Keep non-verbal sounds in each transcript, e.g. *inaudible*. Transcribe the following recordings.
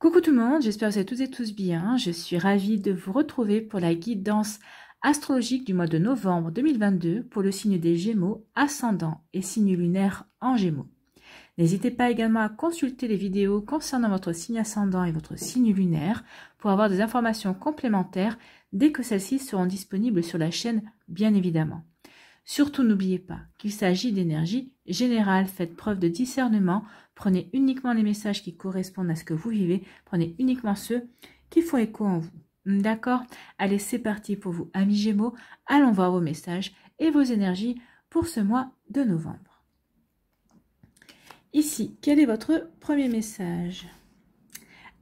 Coucou tout le monde, j'espère que vous êtes tous et tous bien. Je suis ravie de vous retrouver pour la guidance astrologique du mois de novembre 2022 pour le signe des Gémeaux ascendant et signe lunaire en Gémeaux. N'hésitez pas également à consulter les vidéos concernant votre signe ascendant et votre signe lunaire pour avoir des informations complémentaires dès que celles-ci seront disponibles sur la chaîne, bien évidemment. Surtout n'oubliez pas qu'il s'agit d'énergie générale, faites preuve de discernement, prenez uniquement les messages qui correspondent à ce que vous vivez, prenez uniquement ceux qui font écho en vous. D'accord Allez, c'est parti pour vous, amis Gémeaux. Allons voir vos messages et vos énergies pour ce mois de novembre. Ici, quel est votre premier message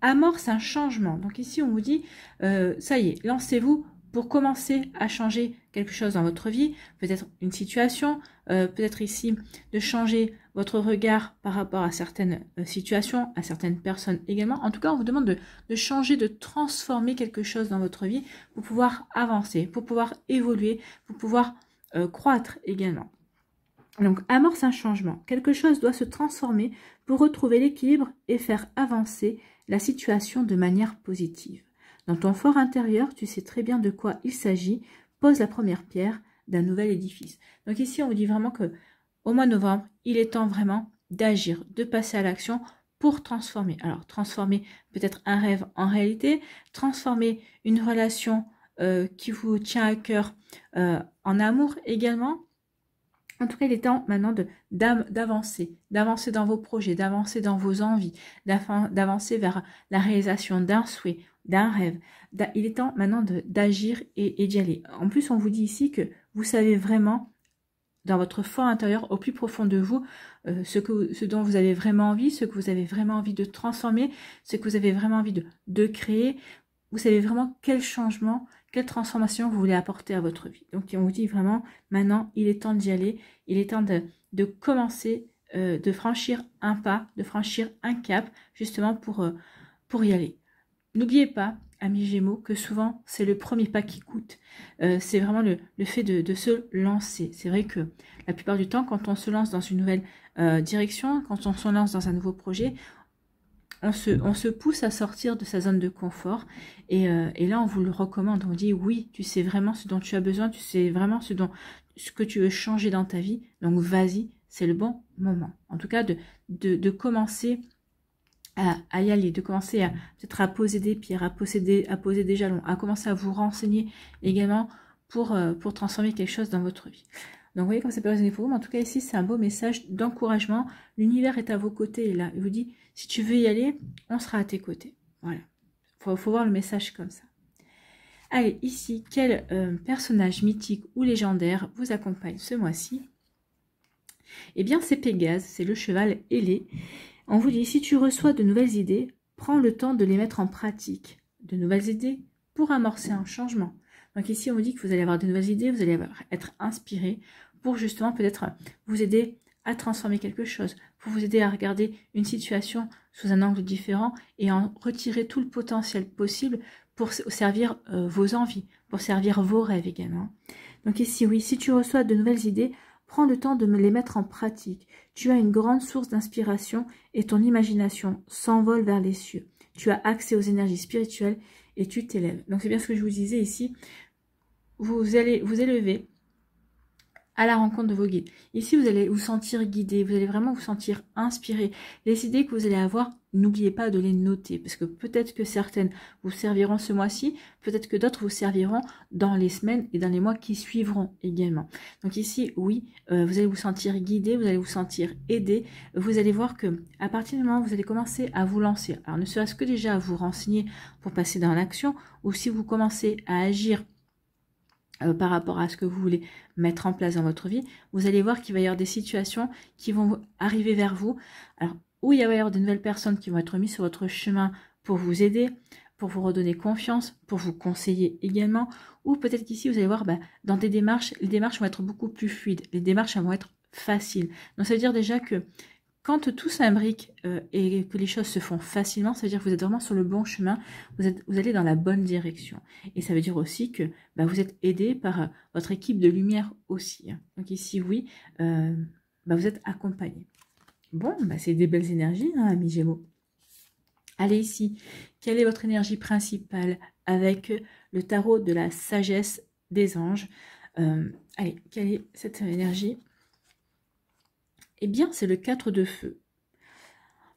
Amorce un changement. Donc ici, on vous dit, euh, ça y est, lancez-vous, pour commencer à changer quelque chose dans votre vie, peut-être une situation, euh, peut-être ici de changer votre regard par rapport à certaines euh, situations, à certaines personnes également. En tout cas, on vous demande de, changer, de transformer quelque chose dans votre vie pour pouvoir avancer, pour pouvoir évoluer, pour pouvoir euh, croître également. Donc amorce un changement. Quelque chose doit se transformer pour retrouver l'équilibre et faire avancer la situation de manière positive. Dans ton fort intérieur, tu sais très bien de quoi il s'agit. Pose la première pierre d'un nouvel édifice. Donc ici, on vous dit vraiment que au mois de novembre, il est temps vraiment d'agir, de passer à l'action pour transformer. Alors, transformer peut-être un rêve en réalité, transformer une relation euh, qui vous tient à cœur euh, en amour également. En tout cas, il est temps maintenant d'avancer, d'avancer dans vos projets, d'avancer dans vos envies, d'avancer vers la réalisation d'un souhait d'un rêve. Il est temps maintenant d'agir et, d'y aller. En plus, on vous dit ici que vous savez vraiment dans votre fort intérieur, au plus profond de vous, euh, ce, que, ce dont vous avez vraiment envie, ce que vous avez vraiment envie de transformer, ce que vous avez vraiment envie de, créer. Vous savez vraiment quel changement, quelle transformation vous voulez apporter à votre vie. Donc on vous dit vraiment, maintenant, il est temps d'y aller, il est temps de, de commencer, euh, de franchir un pas, de franchir un cap, justement pour, euh, pour y aller. N'oubliez pas, amis Gémeaux, que souvent c'est le premier pas qui coûte. Euh, c'est vraiment le, fait de, se lancer. C'est vrai que la plupart du temps, quand on se lance dans une nouvelle euh, direction, quand on se lance dans un nouveau projet, on se, on se pousse à sortir de sa zone de confort. Euh, et, là, on vous le recommande. On dit oui, tu sais vraiment ce dont tu as besoin, tu sais vraiment ce, dont, ce que tu veux changer dans ta vie. Donc vas-y, c'est le bon moment. En tout cas, de, de, de commencer à, y aller, de commencer à peut-être à poser des pierres, à, posséder, à poser des jalons, à commencer à vous renseigner également pour, euh, pour transformer quelque chose dans votre vie. Donc vous voyez comment ça peut résonner pour vous, mais en tout cas ici c'est un beau message d'encouragement. L'univers est à vos côtés et là, il vous dit si tu veux y aller, on sera à tes côtés. Voilà, faut, faut voir le message comme ça. Allez, ici, quel euh, personnage mythique ou légendaire vous accompagne ce mois-ci Eh bien, c'est Pégase, c'est le cheval ailé on vous dit, si tu reçois de nouvelles idées, prends le temps de les mettre en pratique. De nouvelles idées pour amorcer un changement. Donc ici, on vous dit que vous allez avoir de nouvelles idées, vous allez être inspiré pour justement peut-être vous aider à transformer quelque chose, pour vous aider à regarder une situation sous un angle différent et en retirer tout le potentiel possible pour servir euh, vos envies, pour servir vos rêves également. Donc ici, oui, si tu reçois de nouvelles idées, prends le temps de les mettre en pratique. Tu as une grande source d'inspiration et ton imagination s'envole vers les cieux. Tu as accès aux énergies spirituelles et tu t'élèves. Donc c'est bien ce que je vous disais ici. Vous allez vous élever à la rencontre de vos guides. Ici, vous allez vous sentir guidé, vous allez vraiment vous sentir inspiré. Les idées que vous allez avoir, n'oubliez pas de les noter, parce que peut-être que certaines vous serviront ce mois-ci, peut-être que d'autres vous serviront dans les semaines et dans les mois qui suivront également. Donc ici, oui, euh, vous allez vous sentir guidé, vous allez vous sentir aidé, vous allez voir que à partir du moment où vous allez commencer à vous lancer, alors ne serait-ce que déjà à vous renseigner pour passer dans l'action, ou si vous commencez à agir euh, par rapport à ce que vous voulez mettre en place dans votre vie, vous allez voir qu'il va y avoir des situations qui vont arriver vers vous. Alors, où il va y avoir de nouvelles personnes qui vont être mises sur votre chemin pour vous aider, pour vous redonner confiance, pour vous conseiller également, ou peut-être qu'ici, vous allez voir, bah, dans des démarches, les démarches vont être beaucoup plus fluides, les démarches vont être faciles. Donc, ça veut dire déjà que quand tout s'imbrique euh, et que les choses se font facilement, ça veut dire que vous êtes vraiment sur le bon chemin, vous, allez dans la bonne direction. Et ça veut dire aussi que bah, vous êtes aidé par euh, votre équipe de lumière aussi. Hein. Donc ici, oui, euh, bah, vous êtes accompagné. Bon, bah, c'est des belles énergies, hein, amis Gémeaux. Allez ici, quelle est votre énergie principale avec le tarot de la sagesse des anges Allez, quelle est cette énergie eh bien, c'est le 4 de feu.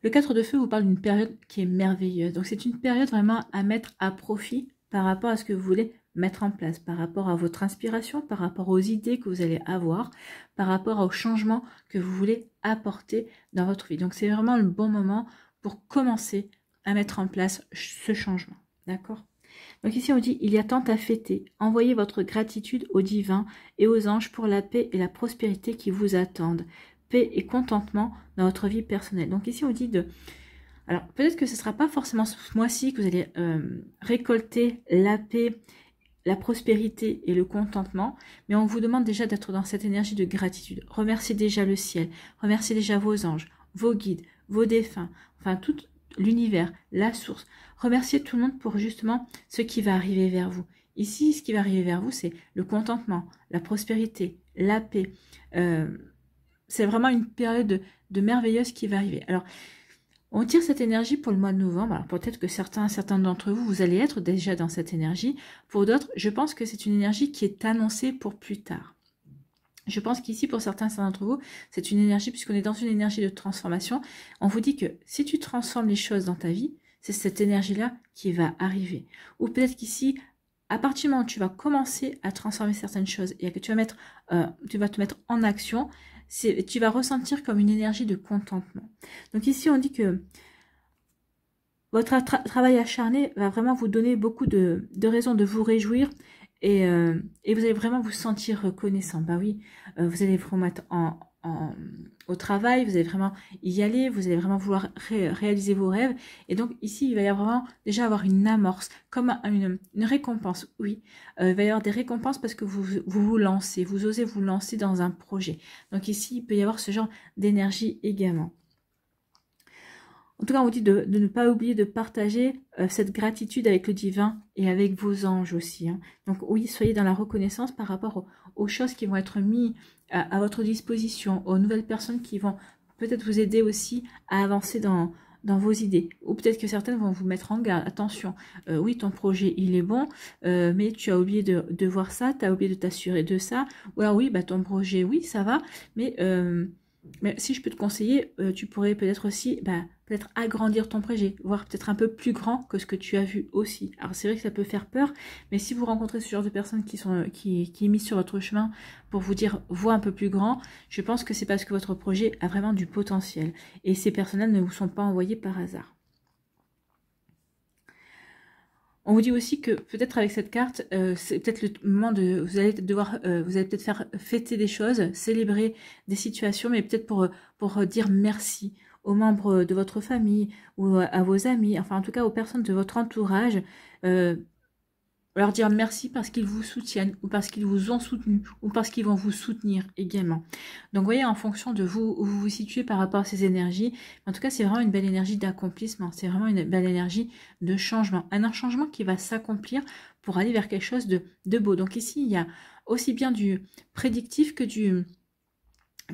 Le 4 de feu vous parle d'une période qui est merveilleuse. Donc, c'est une période vraiment à mettre à profit par rapport à ce que vous voulez mettre en place, par rapport à votre inspiration, par rapport aux idées que vous allez avoir, par rapport aux changements que vous voulez apporter dans votre vie. Donc, c'est vraiment le bon moment pour commencer à mettre en place ce changement. D'accord donc ici on dit il y a tant à fêter. Envoyez votre gratitude au divin et aux anges pour la paix et la prospérité qui vous attendent et contentement dans votre vie personnelle. Donc ici, on dit de... Alors peut-être que ce ne sera pas forcément ce mois-ci que vous allez euh, récolter la paix, la prospérité et le contentement, mais on vous demande déjà d'être dans cette énergie de gratitude. Remerciez déjà le ciel, remerciez déjà vos anges, vos guides, vos défunts, enfin tout l'univers, la source. Remerciez tout le monde pour justement ce qui va arriver vers vous. Ici, ce qui va arriver vers vous, c'est le contentement, la prospérité, la paix. Euh, c'est vraiment une période de, merveilleuse qui va arriver. Alors, on tire cette énergie pour le mois de novembre. Alors peut-être que certains, certains d'entre vous, vous allez être déjà dans cette énergie. Pour d'autres, je pense que c'est une énergie qui est annoncée pour plus tard. Je pense qu'ici, pour certains, d'entre vous, c'est une énergie, puisqu'on est dans une énergie de transformation. On vous dit que si tu transformes les choses dans ta vie, c'est cette énergie-là qui va arriver. Ou peut-être qu'ici, à partir du moment où tu vas commencer à transformer certaines choses et que tu vas, mettre, euh, tu vas te mettre en action, tu vas ressentir comme une énergie de contentement. Donc ici, on dit que votre travail acharné va vraiment vous donner beaucoup de, raisons de vous réjouir euh, et, vous allez vraiment vous sentir reconnaissant. Bah oui, euh, vous allez vraiment être en, euh, au travail, vous allez vraiment y aller, vous allez vraiment vouloir réaliser vos rêves. Et donc ici, il va y avoir vraiment déjà avoir une amorce, comme une, récompense, oui. Euh, il va y avoir des récompenses parce que vous, vous, lancez, vous osez vous lancer dans un projet. Donc ici, il peut y avoir ce genre d'énergie également. En tout cas, on vous dit de, ne pas oublier de partager euh, cette gratitude avec le divin et avec vos anges aussi. Hein. Donc oui, soyez dans la reconnaissance par rapport au, aux choses qui vont être mises à, votre disposition, aux nouvelles personnes qui vont peut-être vous aider aussi à avancer dans, dans vos idées. Ou peut-être que certaines vont vous mettre en garde. Attention, euh, oui, ton projet, il est bon, euh, mais tu as oublié de, voir ça, tu as oublié de t'assurer de ça. Ou alors oui, bah, ton projet, oui, ça va, mais... Euh, mais si je peux te conseiller, euh, tu pourrais peut-être aussi ben, peut-être agrandir ton projet, voire peut-être un peu plus grand que ce que tu as vu aussi. Alors c'est vrai que ça peut faire peur, mais si vous rencontrez ce genre de personnes qui sont euh, qui, sur votre chemin pour vous dire vois un peu plus grand, je pense que c'est parce que votre projet a vraiment du potentiel et ces personnes-là ne vous sont pas envoyées par hasard. On vous dit aussi que peut-être avec cette carte, euh, c'est peut-être le moment de, vous allez devoir, euh, vous allez peut-être faire fêter des choses, célébrer des situations, mais peut-être pour, pour dire merci aux membres de votre famille ou à vos amis, enfin en tout cas aux personnes de votre entourage, euh, leur dire merci parce qu'ils vous soutiennent ou parce qu'ils vous ont soutenu ou parce qu'ils vont vous soutenir également. Donc vous voyez en fonction de vous où vous vous situez par rapport à ces énergies, en tout cas c'est vraiment une belle énergie d'accomplissement, c'est vraiment une belle énergie de changement, un changement qui va s'accomplir pour aller vers quelque chose de, beau. Donc ici il y a aussi bien du prédictif que du,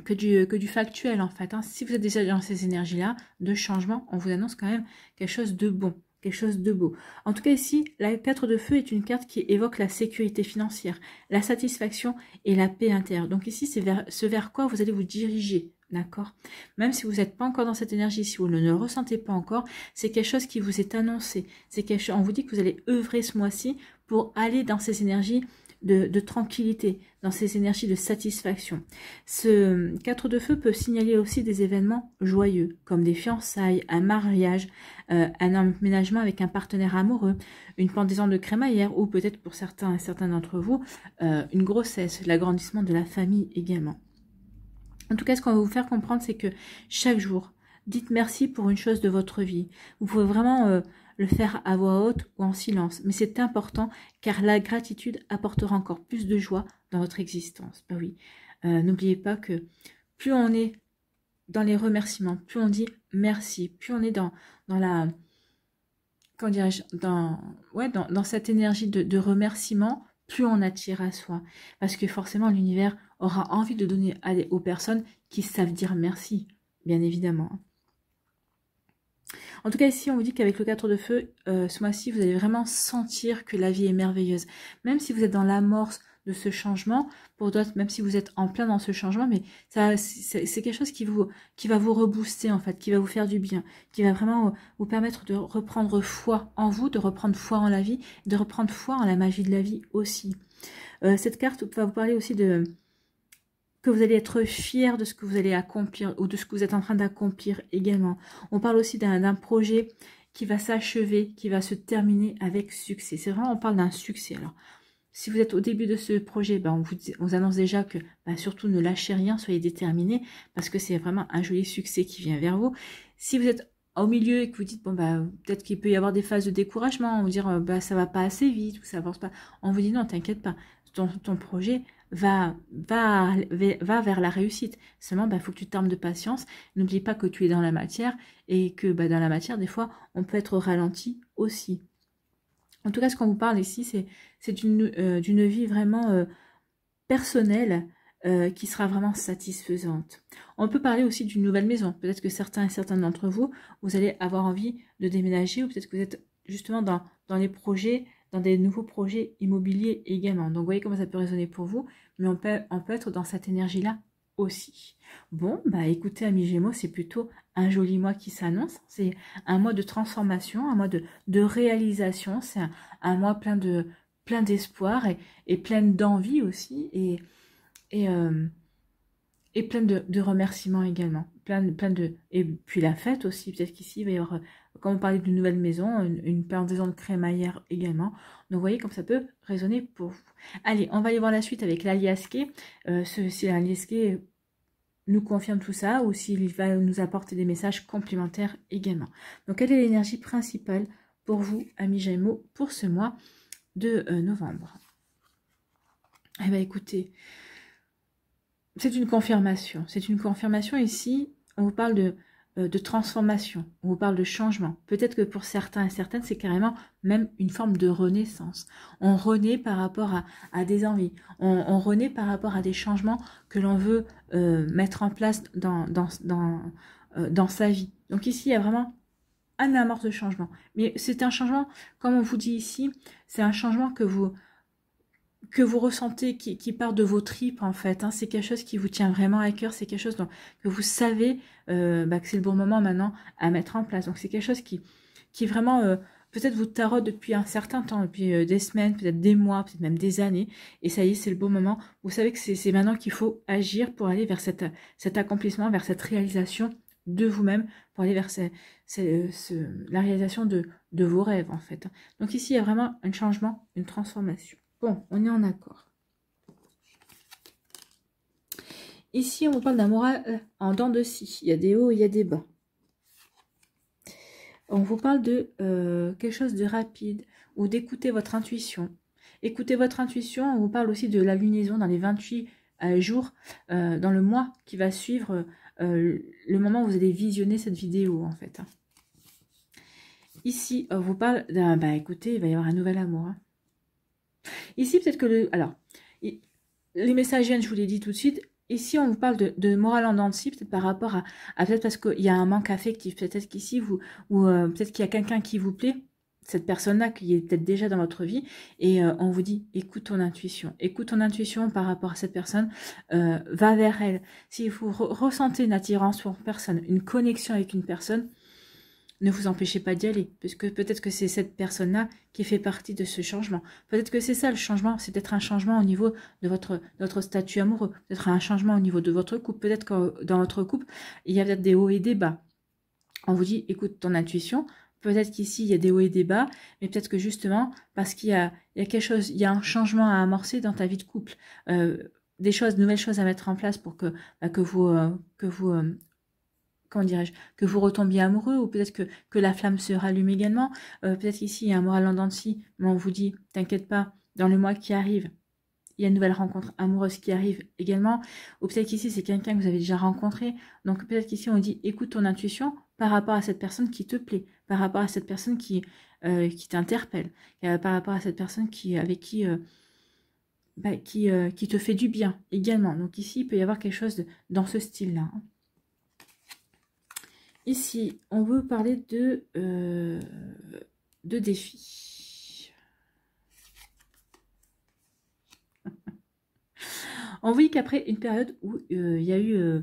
que du, que du factuel en fait. Hein. Si vous êtes déjà dans ces énergies-là de changement, on vous annonce quand même quelque chose de bon chose de beau. En tout cas ici, la 4 de feu est une carte qui évoque la sécurité financière, la satisfaction et la paix intérieure. Donc ici, c'est vers, ce vers quoi vous allez vous diriger. D'accord Même si vous n'êtes pas encore dans cette énergie, si vous ne ressentez pas encore, c'est quelque chose qui vous est annoncé. C'est quelque chose, on vous dit que vous allez œuvrer ce mois-ci pour aller dans ces énergies de, tranquillité, dans ces énergies de satisfaction. Ce 4 de feu peut signaler aussi des événements joyeux, comme des fiançailles, un mariage, euh, un emménagement avec un partenaire amoureux, une pendaison de crémaillère, ou peut-être pour certains certains d'entre vous, euh, une grossesse, l'agrandissement de la famille également. En tout cas, ce qu'on va vous faire comprendre, c'est que chaque jour, dites merci pour une chose de votre vie. Vous pouvez vraiment... Euh, le faire à voix haute ou en silence, mais c'est important car la gratitude apportera encore plus de joie dans votre existence. Bah oui, euh, n'oubliez pas que plus on est dans les remerciements, plus on dit merci, plus on est dans, dans la quand dans, ouais, dans, dans, cette énergie de, remerciement, plus on attire à soi. Parce que forcément, l'univers aura envie de donner aux personnes qui savent dire merci, bien évidemment. Hein. En tout cas, ici, on vous dit qu'avec le 4 de feu, euh, ce mois-ci, vous allez vraiment sentir que la vie est merveilleuse. Même si vous êtes dans l'amorce de ce changement, pour d'autres, même si vous êtes en plein dans ce changement, mais ça, c'est quelque chose qui vous, qui va vous rebooster, en fait, qui va vous faire du bien, qui va vraiment euh, vous permettre de reprendre foi en vous, de reprendre foi en la vie, de reprendre foi en la magie de la vie aussi. Euh, cette carte va vous parler aussi de, que vous allez être fier de ce que vous allez accomplir ou de ce que vous êtes en train d'accomplir également. On parle aussi d'un projet qui va s'achever, qui va se terminer avec succès. C'est vraiment, on parle d'un succès. Alors, si vous êtes au début de ce projet, ben, on, vous, annonce déjà que ben, surtout ne lâchez rien, soyez déterminés, parce que c'est vraiment un joli succès qui vient vers vous. Si vous êtes au milieu et que vous dites, bon, ben, peut-être qu'il peut y avoir des phases de découragement, on vous dire, bah ça va pas assez vite, ou ça avance pas, on vous dit, non, t'inquiète pas, ton projet, va, va, va vers la réussite. Seulement, il bah, faut que tu t'armes de patience. N'oublie pas que tu es dans la matière et que bah, dans la matière, des fois, on peut être ralenti aussi. En tout cas, ce qu'on vous parle ici, c'est euh, d'une vie vraiment euh, personnelle euh, qui sera vraiment satisfaisante. On peut parler aussi d'une nouvelle maison. Peut-être que certains et certaines d'entre vous, vous allez avoir envie de déménager ou peut-être que vous êtes justement dans, dans les projets des nouveaux projets immobiliers également. Donc voyez comment ça peut résonner pour vous, mais on peut, on peut être dans cette énergie-là aussi. Bon, bah écoutez, amis Gémeaux, c'est plutôt un joli mois qui s'annonce. C'est un mois de transformation, un mois de, réalisation. C'est un, mois plein de plein d'espoir et, plein d'envie aussi et, et, euh, plein de remerciements également plein, de, Et puis la fête aussi, peut-être qu'ici, il va y avoir, euh, comme on parlait d'une nouvelle maison, une, une pendaison de crémaillère également. Donc vous voyez comme ça peut résonner pour vous. Allez, on va aller voir la suite avec l'aliasqué. Euh, si l'aliasqué nous confirme tout ça ou s'il va nous apporter des messages complémentaires également. Donc quelle est l'énergie principale pour vous, amis Gémeaux, pour ce mois de euh, novembre Eh bien écoutez, c'est une confirmation. C'est une confirmation ici on vous parle de, euh, de transformation, on vous parle de changement. Peut-être que pour certains et certaines, c'est carrément même une forme de renaissance. On renaît par rapport à, à des envies, on, renaît par rapport à des changements que l'on veut euh, mettre en place dans, dans, dans, euh, dans sa vie. Donc ici, il y a vraiment un amorce de changement. Mais c'est un changement, comme on vous dit ici, c'est un changement que vous, que vous ressentez, qui, part de vos tripes en fait. Hein, c'est quelque chose qui vous tient vraiment à cœur, c'est quelque chose que vous savez euh, bah, que c'est le bon moment maintenant à mettre en place. Donc c'est quelque chose qui, qui vraiment euh, peut-être vous tarote depuis un certain temps, depuis euh, des semaines, peut-être des mois, peut-être même des années. Et ça y est, c'est le bon moment. Vous savez que c'est maintenant qu'il faut agir pour aller vers cet accomplissement, vers cette réalisation de vous-même, pour aller vers la réalisation de, de vos rêves en fait. Donc ici, il y a vraiment un changement, une transformation. Bon, on est en accord. Ici, on vous parle d'un moral euh, en dents de scie. Il y a des hauts, il y a des bas. On vous parle de euh, quelque chose de rapide ou d'écouter votre intuition. Écoutez votre intuition, on vous parle aussi de la lunaison dans les 28 euh, jours, dans le mois qui va suivre le moment où vous allez visionner cette vidéo en fait. Ici, on vous parle d'un, bah écoutez, il va y avoir un nouvel amour. Hein. Ici, peut-être que le... Alors, les messages je vous l'ai dit tout de suite, Ici, on vous parle de, de morale en dents peut-être par rapport à, peut-être parce qu'il y a un manque affectif, peut-être qu'ici, vous, ou euh, peut-être qu'il y a quelqu'un qui vous plaît, cette personne-là qui est peut-être déjà dans votre vie, et euh, on vous dit, écoute ton intuition, écoute ton intuition par rapport à cette personne, euh, va vers elle. Si vous ressentez une attirance pour une personne, une connexion avec une personne, ne vous empêchez pas d'y aller, parce que peut-être que c'est cette personne-là qui fait partie de ce changement. Peut-être que c'est ça le changement, c'est peut-être un changement au niveau de votre, statut amoureux, peut-être un changement au niveau de votre couple, peut-être que dans votre couple, il y a peut-être des hauts et des bas. On vous dit, écoute ton intuition, peut-être qu'ici il y a des hauts et des bas, mais peut-être que justement, parce qu'il y a, quelque chose, il y a un changement à amorcer dans ta vie de couple. Euh, des choses, nouvelles choses à mettre en place pour que, bah, que vous, euh, que vous euh, quand dirais-je, que vous retombiez amoureux, ou peut-être que, la flamme se rallume également. Euh, peut-être qu'ici, il y a un moral en dents mais on vous dit, t'inquiète pas, dans le mois qui arrive, il y a une nouvelle rencontre amoureuse qui arrive également. Ou peut-être qu'ici, c'est quelqu'un que vous avez déjà rencontré. Donc peut-être qu'ici, on dit, écoute ton intuition par rapport à cette personne qui te plaît, par rapport à cette personne qui, euh, qui t'interpelle, euh, par rapport à cette personne qui, avec qui... Bah, qui, qui te fait du bien également. Donc ici, il peut y avoir quelque chose dans ce style-là. Hein. Ici, on veut parler de, euh, de défis. *laughs* on voit qu'après une période où euh, il y a eu euh,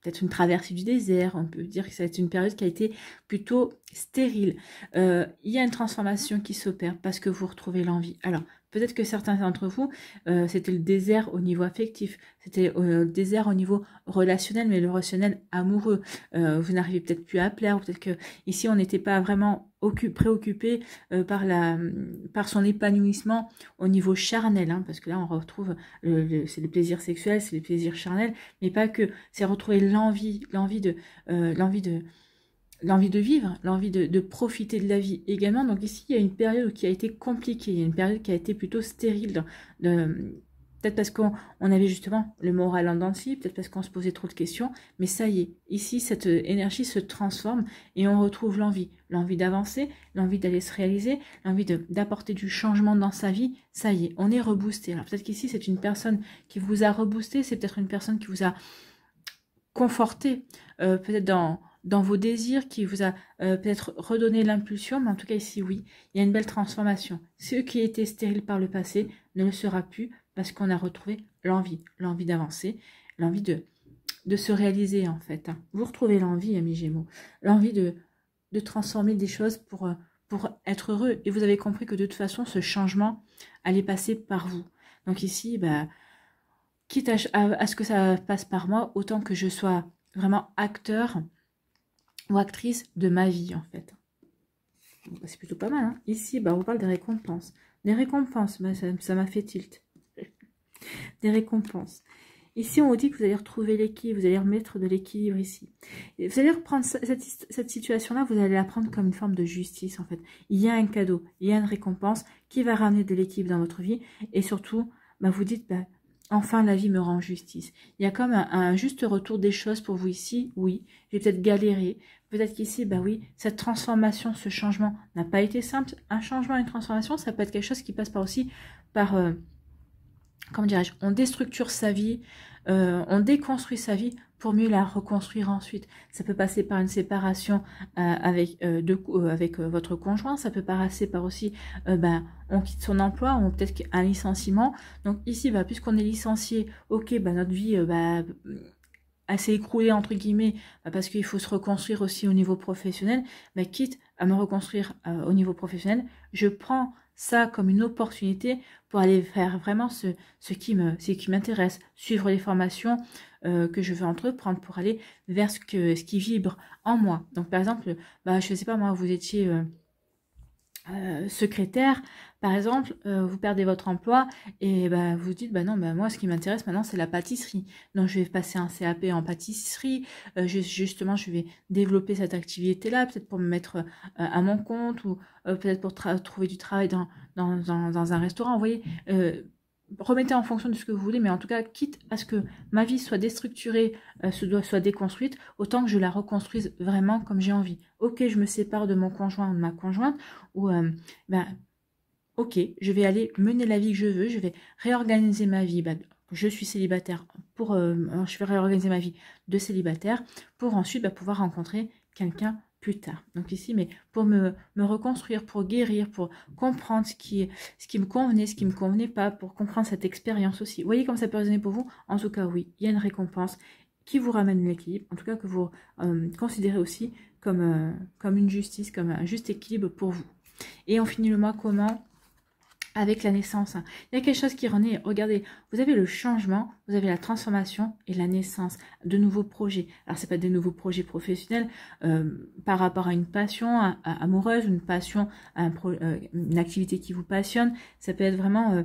peut-être une traversée du désert, on peut dire que ça a été une période qui a été plutôt stérile. Il y a une transformation qui s'opère parce que vous retrouvez l'envie. Alors, Peut-être que certains d'entre vous, euh, c'était le désert au niveau affectif, c'était euh, le désert au niveau relationnel, mais le relationnel amoureux. Euh, vous n'arrivez peut-être plus à plaire, peut-être que ici on n'était pas vraiment préoccupé par, la, par son épanouissement au niveau charnel, hein, parce que là on retrouve, le, le c'est les plaisirs sexuels, c'est le plaisir charnel, mais pas que, c'est retrouver l'envie, l'envie de, l'envie de, l'envie de vivre, l'envie de, profiter de la vie également. Donc ici, il y a une période qui a été compliquée, il y a une période qui a été plutôt stérile. peut-être parce qu'on avait justement le moral en dentille, peut-être parce qu'on se posait trop de questions, mais ça y est, ici, cette euh, énergie se transforme et on retrouve l'envie, l'envie d'avancer, l'envie d'aller se réaliser, l'envie d'apporter du changement dans sa vie, ça y est, on est reboosté. Alors peut-être qu'ici, c'est une personne qui vous a reboosté, c'est peut-être une personne qui vous a conforté, euh, peut-être dans dans vos désirs, qui vous a euh, peut-être redonné l'impulsion, mais en tout cas ici oui, il y a une belle transformation. Ce qui était stérile par le passé ne le sera plus parce qu'on a retrouvé l'envie, l'envie d'avancer, l'envie de, de se réaliser en fait. Hein. Vous retrouvez l'envie, amis Gémeaux, l'envie de, de transformer des choses pour, euh, pour être heureux. Et vous avez compris que de toute façon, ce changement allait passer par vous. Donc ici, bah, quitte à ce que ça passe par moi, autant que je sois vraiment acteur actrice de ma vie en fait. C'est plutôt pas mal. Hein. Ici, bah, on parle des récompenses. Des récompenses, bah, ça m'a fait tilt. *laughs* des récompenses. Ici, on vous dit que vous allez retrouver l'équilibre, vous allez remettre de l'équilibre ici. vous allez reprendre cette, situation-là, vous allez la prendre comme une forme de justice en fait. Il y a un cadeau, il y a une récompense qui va ramener de l'équilibre dans votre vie et surtout, bah, vous dites, bah, Enfin, la vie me rend justice. Il y a comme un, juste retour des choses pour vous ici. Oui, j'ai peut-être galéré. Peut-être qu'ici, bah oui, cette transformation, ce changement n'a pas été simple. Un changement, une transformation, ça peut être quelque chose qui passe par aussi par, euh, comment dirais-je, on déstructure sa vie, euh, on déconstruit sa vie pour mieux la reconstruire ensuite. Ça peut passer par une séparation euh, avec, euh, avec votre conjoint, ça peut passer par aussi, ben, on quitte son emploi, on peut-être un licenciement. Donc ici, ben, puisqu'on est licencié, ok, ben, notre vie... Ben, assez écroulée entre guillemets parce qu'il faut se reconstruire aussi au niveau professionnel, mais quitte à me reconstruire au niveau professionnel, je prends ça comme une opportunité pour aller faire vraiment ce, ce qui m'intéresse, suivre les formations euh, que je veux entreprendre pour aller vers ce, que, ce qui vibre en moi. Donc par exemple, bah, je ne sais pas moi, vous étiez... Euh, euh, secrétaire, par exemple, euh, vous perdez votre emploi et bah, vous dites bah non, bah, moi ce qui m'intéresse maintenant c'est la pâtisserie. Donc je vais passer un CAP en pâtisserie, euh, justement je vais développer cette activité-là, peut-être pour me mettre à mon compte ou peut-être pour trouver du travail dans, dans, dans, dans un restaurant. Vous voyez, remettez en fonction de ce que vous voulez, mais en tout cas, quitte à ce que ma vie soit déstructurée, euh, soit déconstruite, autant que je la reconstruise vraiment comme j'ai envie. Ok, je me sépare de mon conjoint ou de ma conjointe, ou euh, ben, ok, je vais aller mener la vie que je veux, je vais réorganiser ma vie. Ben, je suis célibataire pour euh, je vais réorganiser ma vie de célibataire pour ensuite ben, pouvoir rencontrer quelqu'un plus tard. Donc ici, mais pour me, me reconstruire, pour guérir, pour comprendre ce qui, ce qui me convenait, ce qui ne me convenait pas, pour comprendre cette expérience aussi. Vous voyez comme ça peut résonner pour vous En tout cas, oui, il y a une récompense qui vous ramène l'équilibre, en tout cas que vous euh, considérez aussi comme, euh, comme une justice, comme un juste équilibre pour vous. Et on finit le mois comment avec la naissance. Il y a quelque chose qui renaît. Regardez, vous avez le changement, vous avez la transformation et la naissance de nouveaux projets. Alors c'est pas des nouveaux projets professionnels euh, par rapport à une passion amoureuse, une passion, euh, une activité qui vous passionne. Ça peut être vraiment euh,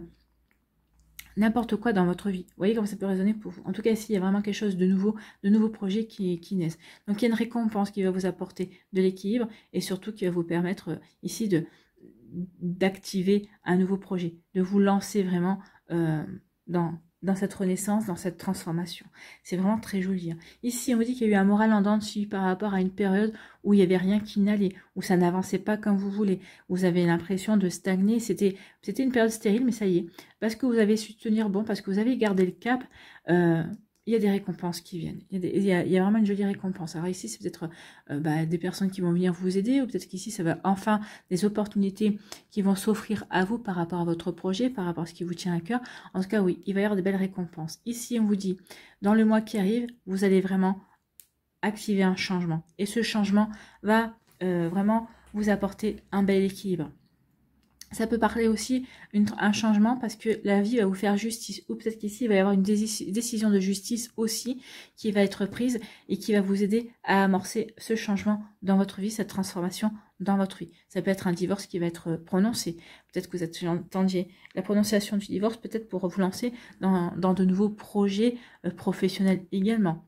n'importe quoi dans votre vie. Vous voyez comment ça peut résonner pour vous. En tout cas, il y a vraiment quelque chose de nouveau, de nouveaux projets qui, qui naissent. Donc il y a une récompense qui va vous apporter de l'équilibre et surtout qui va vous permettre ici de d'activer un nouveau projet, de vous lancer vraiment euh, dans, dans cette renaissance, dans cette transformation. C'est vraiment très joli. Hein. Ici, on vous dit qu'il y a eu un moral en dents par rapport à une période où il n'y avait rien qui n'allait, où ça n'avançait pas comme vous voulez. Vous avez l'impression de stagner. C'était une période stérile, mais ça y est. Parce que vous avez su tenir bon, parce que vous avez gardé le cap, euh, il y a des récompenses qui viennent. Il y a, vraiment une jolie récompense. Alors ici, c'est peut-être euh, bah, des personnes qui vont venir vous aider, ou peut-être qu'ici, ça va enfin des opportunités qui vont s'offrir à vous par rapport à votre projet, par rapport à ce qui vous tient à cœur. En tout cas, oui, il va y avoir des belles récompenses. Ici, on vous dit, dans le mois qui arrive, vous allez vraiment activer un changement. Et ce changement va euh, vraiment vous apporter un bel équilibre. Ça peut parler aussi une, un changement parce que la vie va vous faire justice. Ou peut-être qu'ici, il va y avoir une décision de justice aussi qui va être prise et qui va vous aider à amorcer ce changement dans votre vie, cette transformation dans votre vie. Ça peut être un divorce qui va être euh, prononcé. Peut-être que vous entendiez la prononciation du divorce, peut-être pour vous lancer dans, de nouveaux projets euh, professionnels également.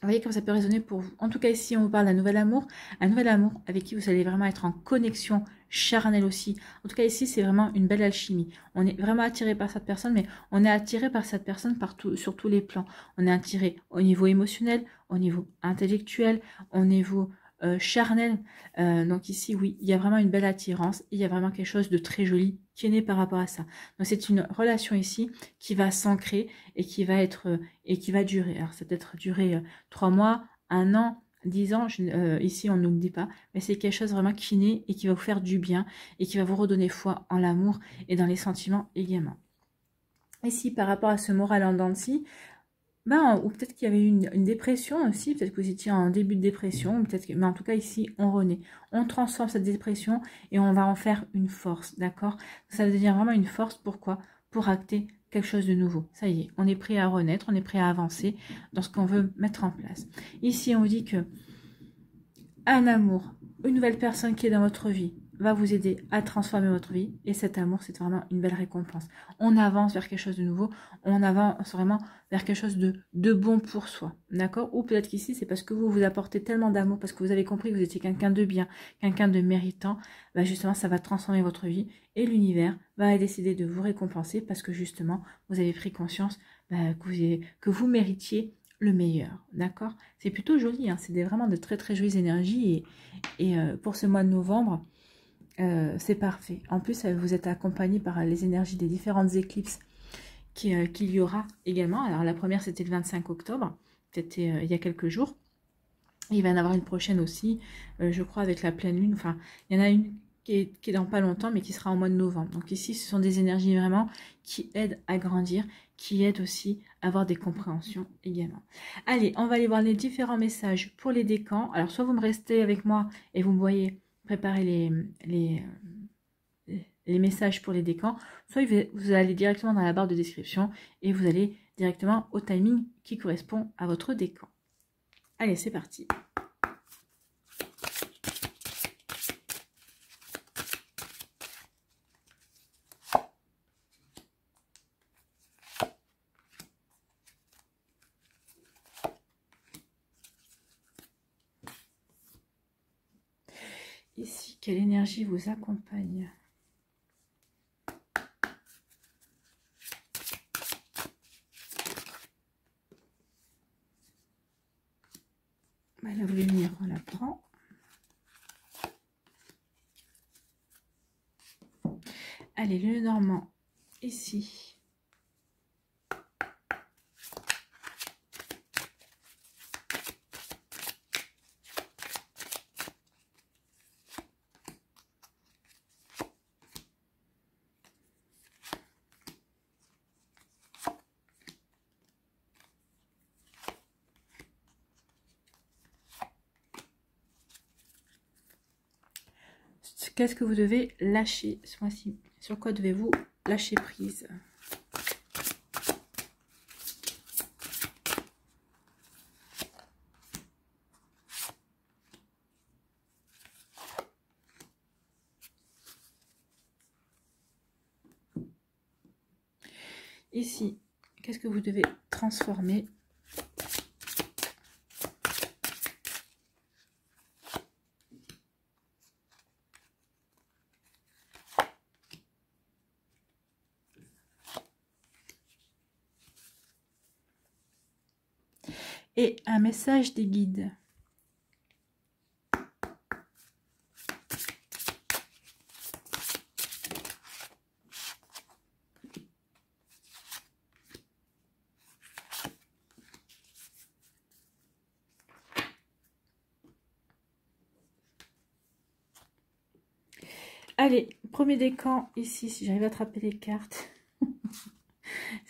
Vous voyez comment ça peut résonner pour vous. En tout cas, ici, on vous parle d'un nouvel amour. Un nouvel amour avec qui vous allez vraiment être en connexion charnelle aussi. En tout cas, ici, c'est vraiment une belle alchimie. On est vraiment attiré par cette personne, mais on est attiré par cette personne sur tous les plans. On est attiré au niveau émotionnel, au niveau intellectuel, au niveau euh, charnel. Euh, donc ici, oui, il y a vraiment une belle attirance. Il y a vraiment quelque chose de très joli qui est né par rapport à ça. Donc c'est une relation ici qui va s'ancrer et qui va être et qui va durer. Alors ça peut être durer euh, trois mois, un an, dix ans, euh, ici on dit pas, mais c'est quelque chose vraiment qui naît et qui va vous faire du bien et qui va vous redonner foi en l'amour et dans les sentiments également. Ici, par rapport à ce moral en scie... Bah, ou peut-être qu'il y avait eu une dépression aussi, peut-être que vous étiez en début de dépression, peut mais en tout cas ici, on renaît. On transforme cette dépression et on va en faire une force, d'accord Ça devient vraiment une force, pourquoi Pour acter quelque chose de nouveau. Ça y est, on est prêt à renaître, on est prêt à avancer dans ce qu'on veut mettre en place. Ici, on dit que un amour, une nouvelle personne qui est dans votre vie, va vous aider à transformer votre vie. Et cet amour, c'est vraiment une belle récompense. On avance vers quelque chose de nouveau. On avance vraiment vers quelque chose de, bon pour soi. D'accord Ou peut-être qu'ici, c'est parce que vous vous apportez tellement d'amour, parce que vous avez compris que vous étiez quelqu'un de bien, quelqu'un de méritant. Bah, justement, ça va transformer votre vie. Et l'univers va décider de vous récompenser parce que justement, vous avez pris conscience bah, que, vous méritiez le meilleur, d'accord C'est plutôt joli, hein c'est vraiment de très très jolies énergies et, et euh, pour ce mois de novembre, euh, c'est parfait. En plus, euh, vous êtes accompagné par euh, les énergies des différentes éclipses qu'il y aura également. Alors la première, c'était le 25 octobre, c'était il y a quelques jours. il va y en avoir une prochaine aussi, je crois, avec la pleine lune. Enfin, il y en a une qui est, qui est dans pas longtemps, mais qui sera en mois de novembre. Donc ici, ce sont des énergies vraiment qui aident à grandir, qui aident aussi à avoir des compréhensions également. Allez, on va aller voir les différents messages pour les décans. Alors, soit vous me restez avec moi et vous me voyez préparer euh, les, messages pour les décans, soit vous allez directement dans la barre de description et vous allez directement au timing qui correspond à votre décan. Allez, c'est parti Quelle énergie vous accompagne bah, La lumière, on la prend. Allez, le normand, ici. Qu'est-ce que vous devez lâcher ce mois-ci Sur quoi devez-vous lâcher prise Ici, qu'est-ce que vous devez transformer un message des guides. Allez, premier décan ici, si j'arrive à attraper les cartes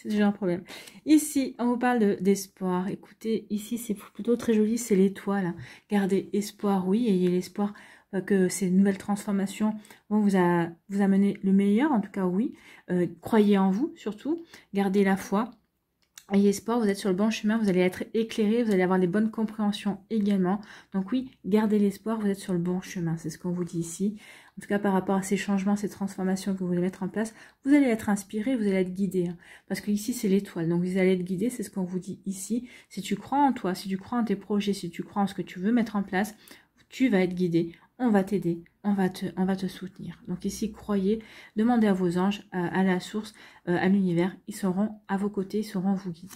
c'est déjà un problème. Ici, on vous parle d'espoir. Écoutez, ici, c'est plutôt très joli, c'est l'étoile. Hein. Gardez espoir, oui, ayez l'espoir euh, que ces nouvelles transformations vont vous, amener le meilleur, en tout cas, oui. Euh, croyez en vous, surtout. Gardez la foi. Ayez espoir, vous êtes sur le bon chemin, vous allez être éclairé, vous allez avoir des bonnes compréhensions également. Donc oui, gardez l'espoir, vous êtes sur le bon chemin, c'est ce qu'on vous dit ici en tout cas par rapport à ces changements, ces transformations que vous voulez mettre en place, vous allez être inspiré, vous allez être guidé. Hein. parce que ici, c'est l'étoile. Donc, vous allez être guidé, c'est ce qu'on vous dit ici. Si tu crois en toi, si tu crois en tes projets, si tu crois en ce que tu veux mettre en place, tu vas être guidé. On va t'aider, on, va te, on va te soutenir. Donc ici, croyez, demandez à vos anges, à, euh, à la source, euh, à l'univers. Ils seront à vos côtés, ils seront vous guider.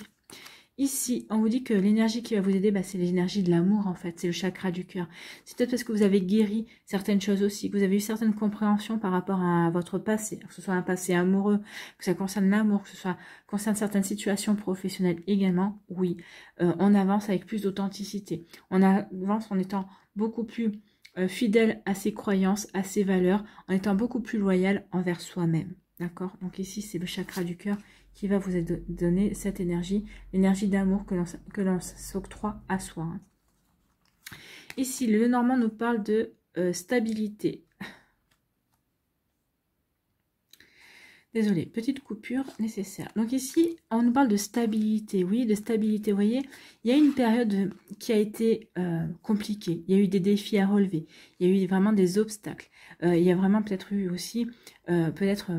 Ici, on vous dit que l'énergie qui va vous aider, bah, c'est l'énergie de l'amour en fait, c'est le chakra du cœur. C'est peut-être parce que vous avez guéri certaines choses aussi, que vous avez eu certaines compréhensions par rapport à votre passé, que ce soit un passé amoureux, que ça concerne l'amour, que ce soit concerne certaines situations professionnelles également. Oui, euh, on avance avec plus d'authenticité, on avance en étant beaucoup plus euh, fidèle à ses croyances, à ses valeurs, en étant beaucoup plus loyal envers soi-même. D'accord Donc ici, c'est le chakra du cœur qui va vous donner cette énergie, l'énergie d'amour que l'on s'octroie à soi. Hein. Ici, le Normand nous parle de euh, stabilité. Désolé, petite coupure nécessaire. Donc ici, on nous parle de stabilité. Oui, de stabilité. Vous voyez, il y a une période qui a été euh, compliquée. Il y a eu des défis à relever. Il y a eu vraiment des obstacles. Euh, il y a vraiment peut-être eu aussi, peut-être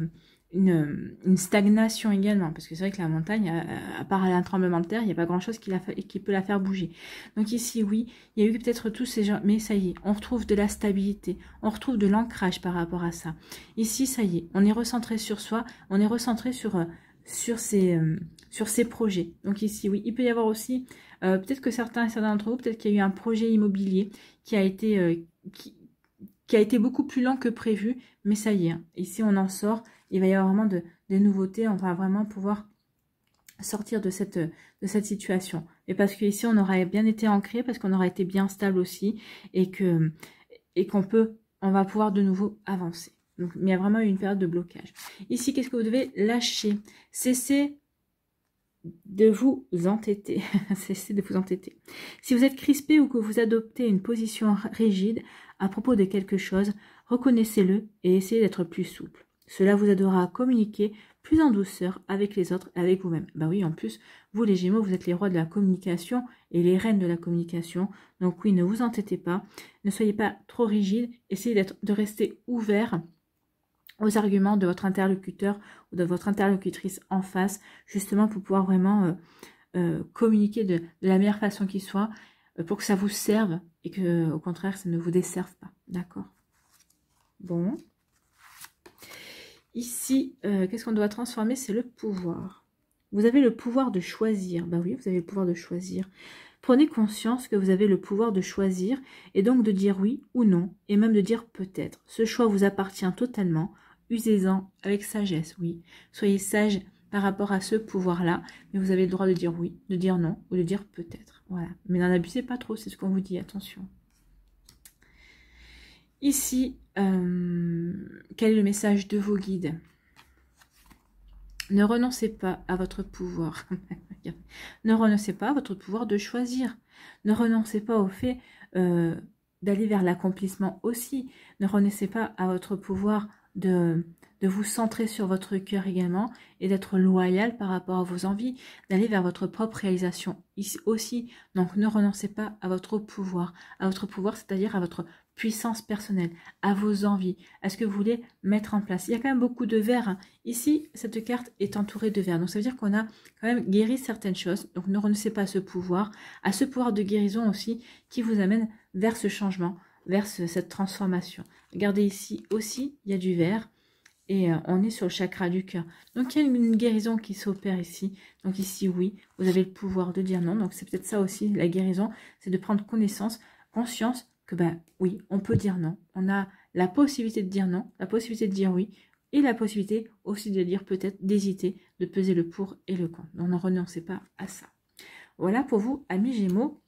une, stagnation également, parce que c'est vrai que la montagne, euh, euh, à, part un tremblement de terre, il n'y a pas grand-chose qui, qui peut la faire bouger. Donc ici, oui, il y a eu peut-être tous ces gens, mais ça y est, on retrouve de la stabilité, on retrouve de l'ancrage par rapport à ça. Ici, ça y est, on est recentré sur soi, on est recentré sur, euh, sur, ses, sur ces projets. Donc ici, oui, il peut y avoir aussi, peut-être que certains certains d'entre vous, peut-être qu'il y a eu un projet immobilier qui a été... qui a été beaucoup plus lent que prévu, mais ça y est, hein. ici on en sort, il va y avoir vraiment des nouveautés, on va vraiment pouvoir sortir de cette, de cette situation. Et parce qu'ici, on aurait bien été ancré, parce qu'on aurait été bien stable aussi, et que et qu'on peut, on va pouvoir de nouveau avancer. Donc, mais il y a vraiment eu une période de blocage. Ici, qu'est-ce que vous devez lâcher Cessez de vous entêter. *laughs* Cessez de vous entêter. Si vous êtes crispé ou que vous adoptez une position rigide à propos de quelque chose, reconnaissez-le et essayez d'être plus souple. Cela vous aidera à communiquer plus en douceur avec les autres et avec vous-même. Bah oui, en plus, vous les Gémeaux, vous êtes les rois de la communication et les reines de la communication. Donc oui, ne vous entêtez pas, ne soyez pas trop rigide, essayez de rester ouvert aux arguments de votre interlocuteur ou de votre interlocutrice en face, justement pour pouvoir vraiment euh, euh, communiquer de, la meilleure façon qui soit, euh, pour que ça vous serve et que au contraire ça ne vous desserve pas. D'accord Bon. Ici, euh, qu'est-ce qu'on doit transformer C'est le pouvoir. Vous avez le pouvoir de choisir. Ben oui, vous avez le pouvoir de choisir. Prenez conscience que vous avez le pouvoir de choisir et donc de dire oui ou non, et même de dire peut-être. Ce choix vous appartient totalement. Usez-en avec sagesse, oui. Soyez sage par rapport à ce pouvoir-là, mais vous avez le droit de dire oui, de dire non ou de dire peut-être. Voilà. Mais n'en abusez pas trop, c'est ce qu'on vous dit, attention. Ici, euh, quel est le message de vos guides Ne renoncez pas à votre pouvoir. *laughs* ne renoncez pas à votre pouvoir de choisir. Ne renoncez pas au fait euh, d'aller vers l'accomplissement aussi. Ne renoncez pas à votre pouvoir de, de vous centrer sur votre cœur également et d'être loyal par rapport à vos envies, d'aller vers votre propre réalisation ici aussi. Donc ne renoncez pas à votre pouvoir. À votre pouvoir, c'est-à-dire à votre puissance personnelle, à vos envies, à ce que vous voulez mettre en place. Il y a quand même beaucoup de verres. Hein. Ici, cette carte est entourée de verres. Donc ça veut dire qu'on a quand même guéri certaines choses. Donc ne renoncez pas à ce pouvoir, à ce pouvoir de guérison aussi qui vous amène vers ce changement, vers cette transformation. Regardez ici aussi, il y a du verre. Et euh, on est sur le chakra du cœur. Donc il y a une guérison qui s'opère ici. Donc ici, oui, vous avez le pouvoir de dire non. Donc c'est peut-être ça aussi, la guérison, c'est de prendre connaissance, conscience que ben oui, on peut dire non. On a la possibilité de dire non, la possibilité de dire oui, et la possibilité aussi de dire peut-être, d'hésiter, de peser le pour et le contre. Donc n'en renoncez pas à ça. Voilà pour vous, amis Gémeaux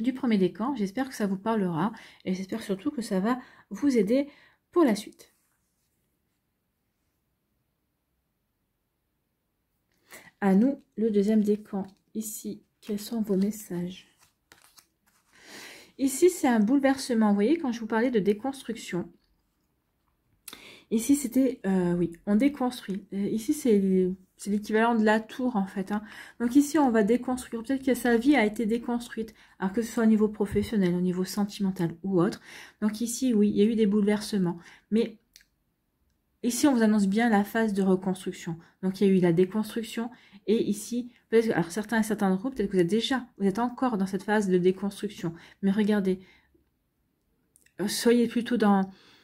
du premier décan. J'espère que ça vous parlera et j'espère surtout que ça va vous aider pour la suite. À nous, le deuxième décan. Ici, quels sont vos messages Ici, c'est un bouleversement. Vous voyez, quand je vous parlais de déconstruction, ici, c'était, euh, oui, on déconstruit. Euh, ici, c'est l'équivalent de la tour, en fait. Hein. Donc ici, on va déconstruire. Peut-être que sa vie a été déconstruite, alors que ce soit au niveau professionnel, au niveau sentimental ou autre. Donc ici, oui, il y a eu des bouleversements. Mais ici, on vous annonce bien la phase de reconstruction. Donc il y a eu la déconstruction, et ici, alors certains et certains groupes, vous, peut-être que vous êtes déjà, vous êtes encore dans cette phase de déconstruction. Mais regardez, euh, soyez plutôt dans,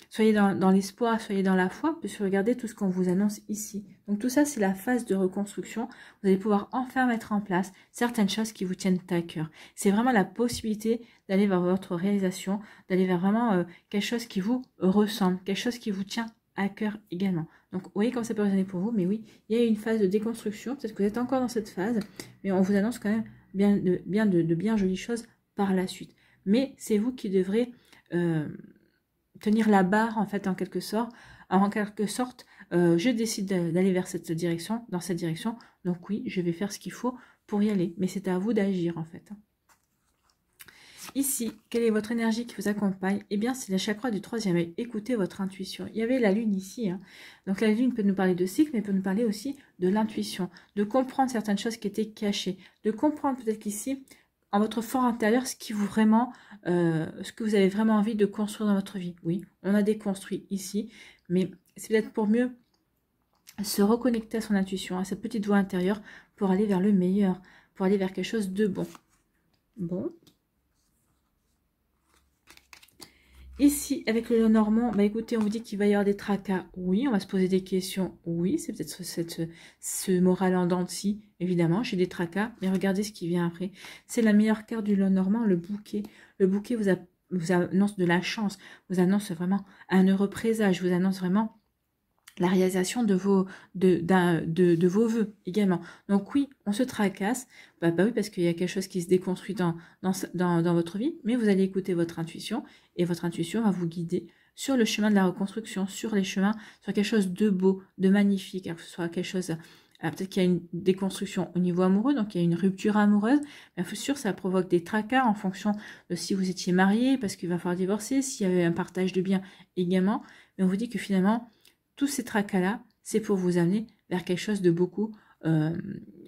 soyez dans, l'espoir, soyez dans la foi, puisque regardez tout ce qu'on vous annonce ici. Donc tout ça, c'est la phase de reconstruction. Vous allez pouvoir enfin mettre en place certaines choses qui vous tiennent à cœur. C'est vraiment la possibilité d'aller vers votre réalisation, d'aller vers vraiment euh, quelque chose qui vous ressemble, quelque chose qui vous tient à cœur également. Donc vous voyez comment ça peut résonner pour vous, mais oui, il y a une phase de déconstruction, peut-être que vous êtes encore dans cette phase, mais on vous annonce quand même bien de bien, de, bien jolies choses par la suite. Mais c'est vous qui devrez euh, tenir la barre en fait en quelque sorte. En quelque sorte, euh, je décide d'aller vers cette direction, dans cette direction, donc oui, je vais faire ce qu'il faut pour y aller, mais c'est à vous d'agir en fait. Ici, quelle est votre énergie qui vous accompagne Eh bien, c'est la chakra du troisième œil. Écoutez votre intuition. Il y avait la lune ici. Hein. Donc la lune peut nous parler de cycle, mais peut nous parler aussi de l'intuition, de comprendre certaines choses qui étaient cachées, de comprendre peut-être qu'ici, en votre fort intérieur, ce qui vous vraiment, euh, ce que vous avez vraiment envie de construire dans votre vie. Oui, on a déconstruit ici, mais c'est peut-être pour mieux se reconnecter à son intuition, à cette petite voix intérieure, pour aller vers le meilleur, pour aller vers quelque chose de bon. Bon, Ici, avec le normand, bah écoutez, on vous dit qu'il va y avoir des tracas. Oui, on va se poser des questions. Oui, c'est peut-être ce, ce moral en dente-ci, Évidemment, j'ai des tracas. Mais regardez ce qui vient après. C'est la meilleure carte du normand, le bouquet. Le bouquet vous annonce de la chance, vous annonce vraiment un heureux présage, vous annonce vraiment la réalisation de vos, de, vos voeux également. Donc oui, on se tracasse, bah, bah, oui, parce qu'il y a quelque chose qui se déconstruit dans, votre vie, mais vous allez écouter votre intuition et votre intuition va vous guider sur le chemin de la reconstruction, sur les chemins, sur quelque chose de beau, de magnifique, que ce soit quelque chose peut-être qu'il y a une déconstruction au niveau amoureux, donc il y a une rupture amoureuse. Bien sûr, ça provoque des tracas en fonction de si vous étiez marié, parce qu'il va falloir divorcer, s'il y avait un partage de biens également. Mais on vous dit que finalement, tous ces tracas-là, c'est pour vous amener vers quelque chose de beaucoup, euh,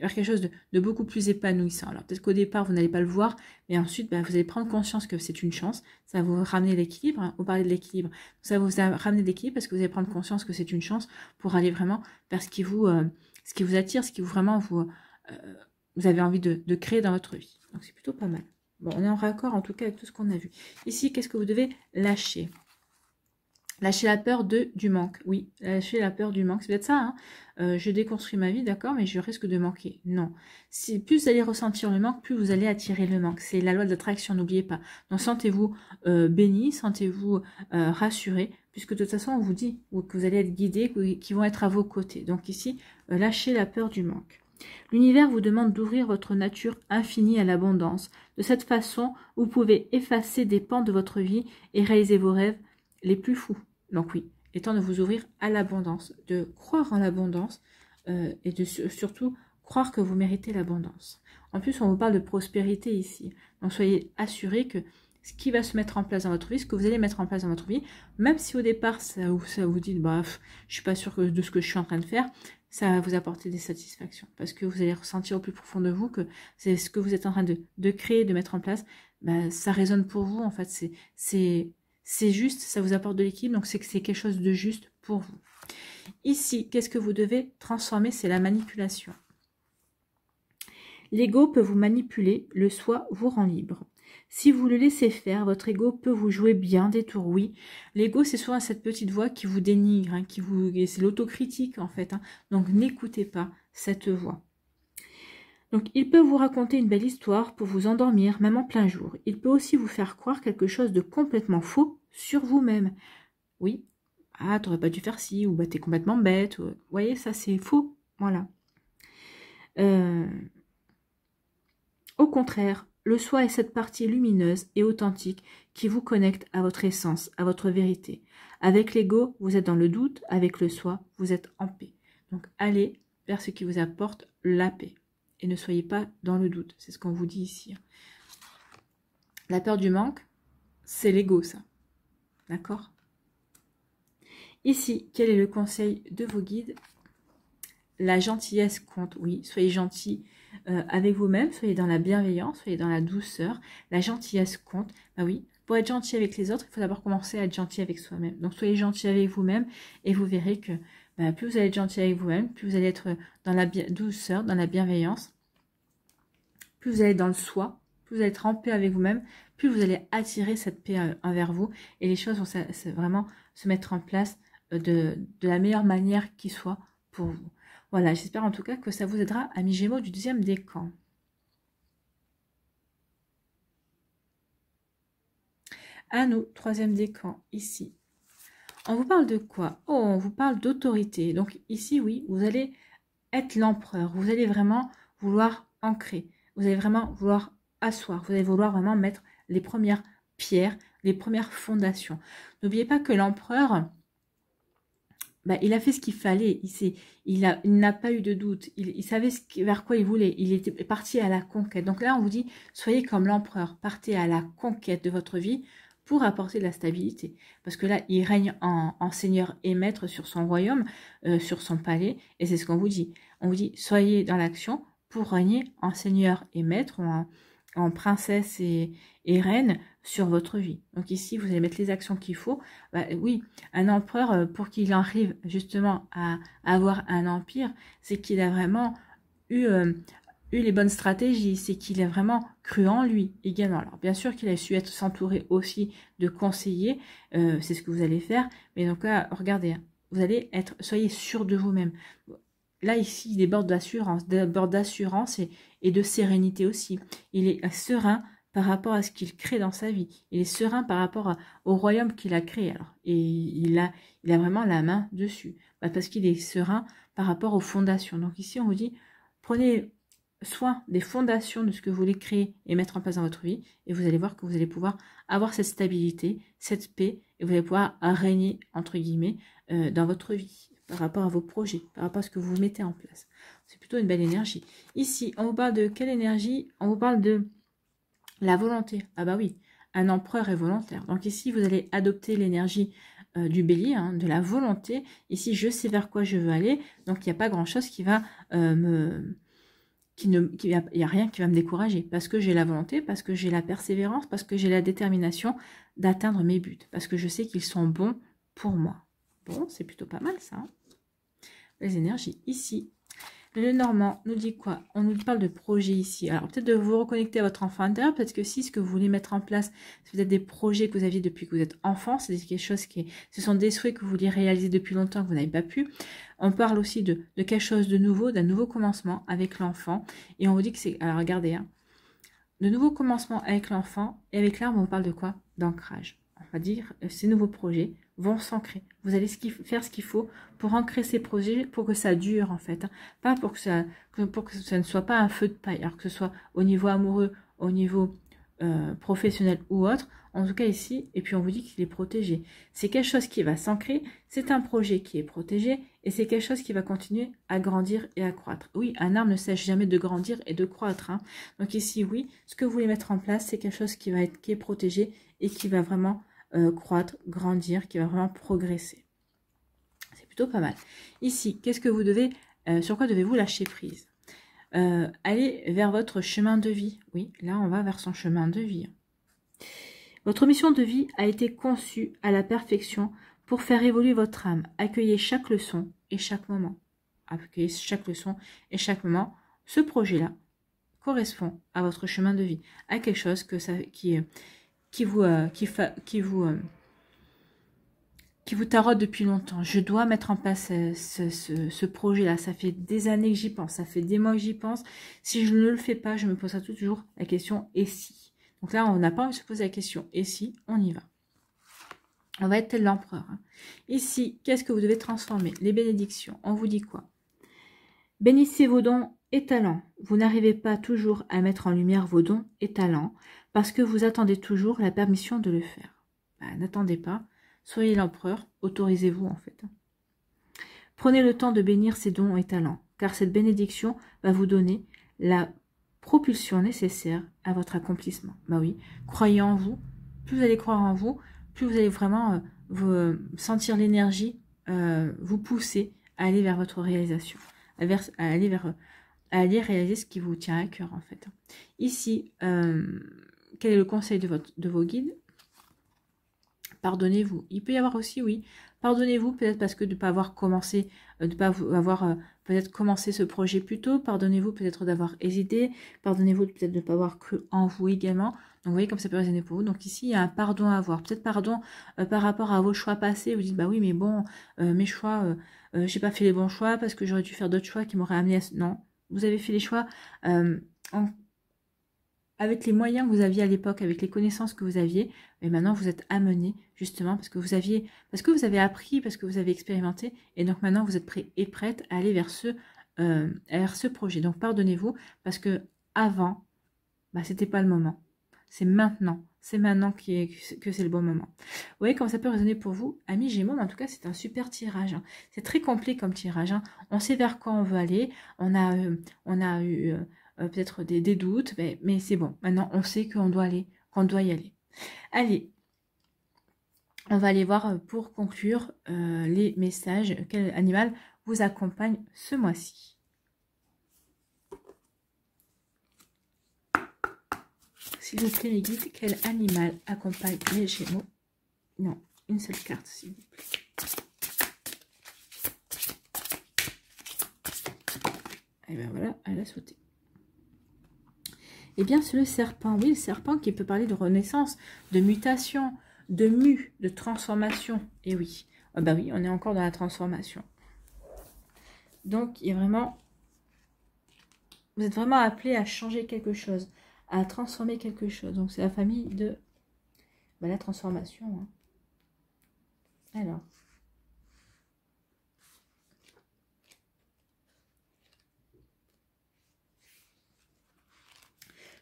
quelque chose de, beaucoup plus épanouissant. Alors peut-être qu'au départ, vous n'allez pas le voir, mais ensuite, ben, vous allez prendre conscience que c'est une chance. Ça va vous ramener l'équilibre. Vous hein. On parlait de l'équilibre. Ça va vous ramener l'équilibre parce que vous allez prendre conscience que c'est une chance pour aller vraiment vers ce qui vous, euh, ce qui vous attire, ce qui vous vraiment vous, euh, vous avez envie de, de créer dans votre vie. Donc c'est plutôt pas mal. Bon, on est en raccord en tout cas avec tout ce qu'on a vu. Ici, qu'est-ce que vous devez lâcher Lâchez la peur de, du manque. Oui, lâchez la peur du manque. C'est peut-être ça. Hein euh, je déconstruis ma vie, d'accord, mais je risque de manquer. Non. Si, plus vous allez ressentir le manque, plus vous allez attirer le manque. C'est la loi de l'attraction, n'oubliez pas. Donc sentez-vous euh, béni, sentez-vous euh, rassuré, puisque de toute façon, on vous dit que vous allez être guidé, qui vont être à vos côtés. Donc ici, euh, lâchez la peur du manque. L'univers vous demande d'ouvrir votre nature infinie à l'abondance. De cette façon, vous pouvez effacer des pans de votre vie et réaliser vos rêves les plus fous. Donc oui, il est temps de vous ouvrir à l'abondance, de croire en l'abondance euh, et de surtout croire que vous méritez l'abondance. En plus, on vous parle de prospérité ici. Donc soyez assurés que ce qui va se mettre en place dans votre vie, ce que vous allez mettre en place dans votre vie, même si au départ ça, ça vous dit bah je suis pas sûr de ce que je suis en train de faire, ça va vous apporter des satisfactions parce que vous allez ressentir au plus profond de vous que c'est ce que vous êtes en train de, créer, de mettre en place, bah, ça résonne pour vous en fait, c'est c'est juste, ça vous apporte de l'équilibre, donc c'est que c'est quelque chose de juste pour vous. Ici, qu'est-ce que vous devez transformer C'est la manipulation. L'ego peut vous manipuler, le soi vous rend libre. Si vous le laissez faire, votre ego peut vous jouer bien des tours, oui. L'ego, c'est souvent cette petite voix qui vous dénigre, hein, qui vous, c'est l'autocritique en fait. Hein. Donc n'écoutez pas cette voix. Donc il peut vous raconter une belle histoire pour vous endormir, même en plein jour. Il peut aussi vous faire croire quelque chose de complètement faux sur vous-même. Oui, ah, t'aurais pas dû faire ci, ou bah t'es complètement bête, ou... vous voyez, ça c'est faux, voilà. Euh, au contraire, le soi est cette partie lumineuse et authentique qui vous connecte à votre essence, à votre vérité. Avec l'ego, vous êtes dans le doute, avec le soi, vous êtes en paix. Donc allez vers ce qui vous apporte la paix et ne soyez pas dans le doute. C'est ce qu'on vous dit ici. Hein. La peur du manque, c'est l'ego, ça. D'accord Ici, quel est le conseil de vos guides La gentillesse compte, oui. Soyez gentil euh, avec vous-même, soyez dans la bienveillance, soyez dans la douceur. La gentillesse compte, bah oui. Pour être gentil avec les autres, il faut d'abord commencer à être gentil avec soi-même. Donc soyez gentil avec vous-même et vous verrez que ben, plus vous allez être gentil avec vous-même, plus vous allez être dans la douceur, dans la bienveillance, plus vous allez être dans le soi, plus vous allez être en paix avec vous-même, plus vous allez attirer cette paix euh, envers vous et les choses vont vraiment se mettre en place euh, de, la meilleure manière qui soit pour vous. Voilà, j'espère en tout cas que ça vous aidera, amis Gémeaux du deuxième décan. À nous, troisième décan, ici. On vous parle de quoi Oh, on vous parle d'autorité. Donc ici, oui, vous allez être l'empereur. Vous allez vraiment vouloir ancrer. Vous allez vraiment vouloir asseoir. Vous allez vouloir vraiment mettre les premières pierres, les premières fondations. N'oubliez pas que l'empereur, bah, il a fait ce qu'il fallait. Il, il, a, n'a pas eu de doute. Il, il savait ce, vers quoi il voulait. Il était parti à la conquête. Donc là, on vous dit, soyez comme l'empereur. Partez à la conquête de votre vie pour apporter de la stabilité. Parce que là, il règne en, seigneur et maître sur son royaume, euh, sur son palais, et c'est ce qu'on vous dit. On vous dit, soyez dans l'action pour régner en seigneur et maître, en, en princesse et, reine sur votre vie. Donc ici, vous allez mettre les actions qu'il faut. Bah, oui, un empereur, euh, pour qu'il arrive justement à, avoir un empire, c'est qu'il a vraiment eu euh, eu les bonnes stratégies, c'est qu'il a vraiment cru en lui également. Alors bien sûr qu'il a su être s'entourer aussi de conseillers, euh, c'est ce que vous allez faire, mais donc euh, regardez, hein, vous allez être, soyez sûr de vous-même. Là ici, il déborde d'assurance, déborde d'assurance et, de sérénité aussi. Il est euh, serein par rapport à ce qu'il crée dans sa vie. Il est serein par rapport au royaume qu'il a créé. Alors, et il a, il a vraiment la main dessus. Bah, parce qu'il est serein par rapport aux fondations. Donc ici, on vous dit, prenez Soit des fondations de ce que vous voulez créer et mettre en place dans votre vie, et vous allez voir que vous allez pouvoir avoir cette stabilité, cette paix, et vous allez pouvoir régner, entre guillemets, euh, dans votre vie, par rapport à vos projets, par rapport à ce que vous mettez en place. C'est plutôt une belle énergie. Ici, on vous parle de quelle énergie On vous parle de la volonté. Ah bah oui, un empereur est volontaire. Donc ici, vous allez adopter l'énergie euh, du bélier, hein, de la volonté. Ici, je sais vers quoi je veux aller, donc il n'y a pas grand-chose qui va euh, me il n'y a, rien qui va me décourager, parce que j'ai la volonté, parce que j'ai la persévérance, parce que j'ai la détermination d'atteindre mes buts, parce que je sais qu'ils sont bons pour moi. Bon, c'est plutôt pas mal ça. Hein. les énergies ici. Le Normand nous dit quoi On nous parle de projets ici. Alors peut-être de vous reconnecter à votre enfant intérieur, peut-être que si ce que vous voulez mettre en place, c'est peut-être des projets que vous aviez depuis que vous êtes enfant, c'est quelque chose qui ce sont des souhaits que vous voulez réaliser depuis longtemps que vous n'avez pas pu. On parle aussi de, de quelque chose de nouveau, d'un nouveau commencement avec l'enfant. Et on vous dit que c'est... Alors regardez, hein, de nouveaux commencements avec l'enfant. Et avec l'arbre, on parle de quoi D'ancrage. On va dire, euh, ces nouveaux projets vont s'ancrer. Vous allez faire ce qu'il faut pour ancrer ces projets, pour que ça dure en fait. Hein. Pas pour que ça, pour que ça ne soit pas un feu de paille, alors que ce soit au niveau amoureux, au niveau euh, professionnel ou autre. En tout cas ici, et puis on vous dit qu'il est protégé. C'est quelque chose qui va s'ancrer, c'est un projet qui est protégé, et c'est quelque chose qui va continuer à grandir et à croître. Oui, un arbre ne cesse jamais de grandir et de croître. Hein. Donc ici, oui, ce que vous voulez mettre en place, c'est quelque chose qui va être qui est protégé et qui va vraiment euh, croître, grandir, qui va vraiment progresser. C'est plutôt pas mal. Ici, qu'est-ce que vous devez, euh, sur quoi devez-vous lâcher prise euh, allez vers votre chemin de vie. Oui, là, on va vers son chemin de vie. Votre mission de vie a été conçue à la perfection pour faire évoluer votre âme. Accueillez chaque leçon et chaque moment. Accueillez chaque leçon et chaque moment. Ce projet-là correspond à votre chemin de vie, à quelque chose que ça, qui, euh, qui vous, euh, qui, qui vous qui vous tarote depuis longtemps. Je dois mettre en place ce, projet-là. Ça fait des années que j'y pense. Ça fait des mois que j'y pense. Si je ne le fais pas, je me pose toujours la question « et si ?» Donc là, on n'a pas envie de se poser la question « et si ?» On y va. On va être l'empereur. Ici, hein. qu'est-ce que vous devez transformer Les bénédictions. On vous dit quoi Bénissez vos dons et talents. Vous n'arrivez pas toujours à mettre en lumière vos dons et talents parce que vous attendez toujours la permission de le faire. Bah, n'attendez pas. Soyez l'empereur, autorisez-vous en fait. Prenez le temps de bénir ces dons et talents, car cette bénédiction va vous donner la propulsion nécessaire à votre accomplissement. Bah oui, croyez en vous, plus vous allez croire en vous, plus vous allez vraiment euh, vous euh, sentir l'énergie euh, vous pousser à aller vers votre réalisation, à, aller vers aller réaliser ce qui vous tient à cœur en fait. Ici, quel est le conseil de, votre, de vos guides pardonnez-vous. Il peut y avoir aussi, oui, pardonnez-vous peut-être parce que de ne pas avoir commencé, euh, de ne pas avoir euh, peut-être commencé ce projet plus tôt, pardonnez-vous peut-être d'avoir hésité, pardonnez-vous peut-être de ne pas avoir cru en vous également. Donc vous voyez comme ça peut résonner pour vous. Donc ici, il y a un pardon à avoir. Peut-être pardon euh, par rapport à vos choix passés. Vous dites, bah oui, mais bon, mes choix, je n'ai pas fait les bons choix parce que j'aurais dû faire d'autres choix qui m'auraient amené à... Non, vous avez fait les choix avec les moyens que vous aviez à l'époque, avec les connaissances que vous aviez, mais maintenant vous êtes amené justement parce que vous aviez, parce que vous avez appris, parce que vous avez expérimenté, et donc maintenant vous êtes prêt et prête à aller vers ce, euh, ce projet. Donc pardonnez-vous parce que avant, bah, c'était pas le moment. C'est maintenant. C'est maintenant que c'est le bon moment. Vous voyez comment ça peut résonner pour vous, amis Gémeaux, en tout cas, c'est un super tirage. Hein. C'est très complet comme tirage. Hein. On sait vers quoi on veut aller. On a, euh, on a eu euh, euh, peut-être des, doutes, mais, c'est bon. Maintenant, on sait qu'on doit aller, qu'on doit y aller. Allez, on va aller voir euh, pour conclure euh, les messages. Quel animal vous accompagne ce mois-ci S'il vous plaît, les guides, quel animal accompagne les Gémeaux Non, une seule carte, s'il vous plaît. Et eh bien voilà, elle a sauté. Eh bien, c'est le serpent. Oui, le serpent qui peut parler de renaissance, de mutation, de mu, de transformation. Et eh oui, ah ben oui, on est encore dans la transformation. Donc, il est vraiment... Vous êtes vraiment appelé à changer quelque chose, à transformer quelque chose. Donc, c'est la famille de bah, la transformation. Hein. Alors...